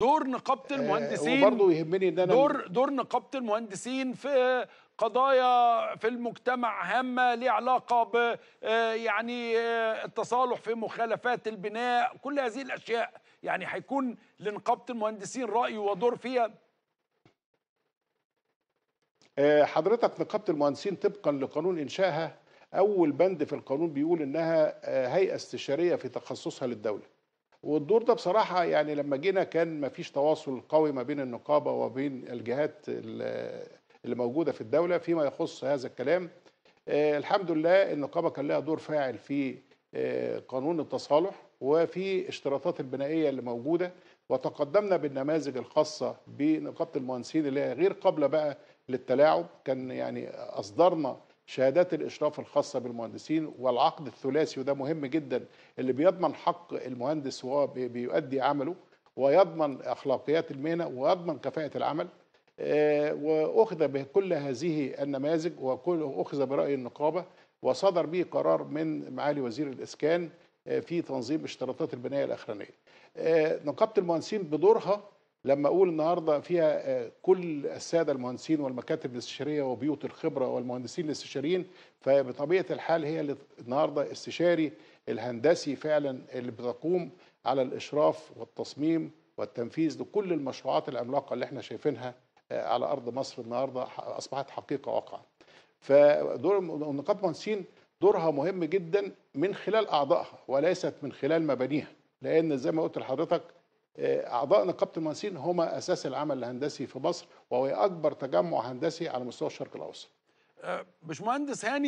دور نقابه آه، المهندسين وبرضه يهمني ان انا دور دور نقابه المهندسين في قضايا في المجتمع هامه ليها علاقه ب آه، يعني آه، التصالح في مخالفات البناء كل هذه الاشياء يعني هيكون لنقابه المهندسين راي ودور فيها حضرتك نقابه المهندسين طبقا لقانون انشائها اول بند في القانون بيقول انها هيئه استشاريه في تخصصها للدوله والدور ده بصراحة يعني لما جينا كان مفيش تواصل قوي ما بين النقابة وبين الجهات اللي موجودة في الدولة فيما يخص هذا الكلام آه، الحمد لله النقابة كان لها دور فاعل في آه، قانون التصالح وفي اشتراطات البنائية اللي موجودة وتقدمنا بالنماذج الخاصة بنقابة المهندسين اللي هي غير قابلة بقى للتلاعب كان يعني أصدرنا شهادات الاشراف الخاصه بالمهندسين والعقد الثلاثي وده مهم جدا اللي بيضمن حق المهندس وهو بيؤدي عمله ويضمن اخلاقيات المهنه ويضمن كفاءه العمل آه، واخذ بكل هذه النماذج واخذ براي النقابه وصدر به قرار من معالي وزير الاسكان آه، في تنظيم اشتراطات البنايه الاخرانيه. آه، نقابه المهندسين بدورها لما اقول النهارده فيها آه، كل الساده المهندسين والمكاتب الاستشاريه وبيوت الخبره والمهندسين الاستشاريين فبطبيعه الحال هي اللي النهارده استشاري الهندسي فعلا اللي بتقوم على الاشراف والتصميم والتنفيذ لكل المشروعات العملاقه اللي احنا شايفينها آه، على ارض مصر النهارده اصبحت حقيقه واقعه. فدور نقابه مهندسين دورها مهم جدا من خلال اعضائها وليست من خلال مبانيها لان زي ما قلت لحضرتك آه، اعضاء نقابه المهندسين هم اساس العمل الهندسي في مصر وهو اكبر تجمع هندسي على مستوى الشرق الاوسط آه، باشمهندس هاني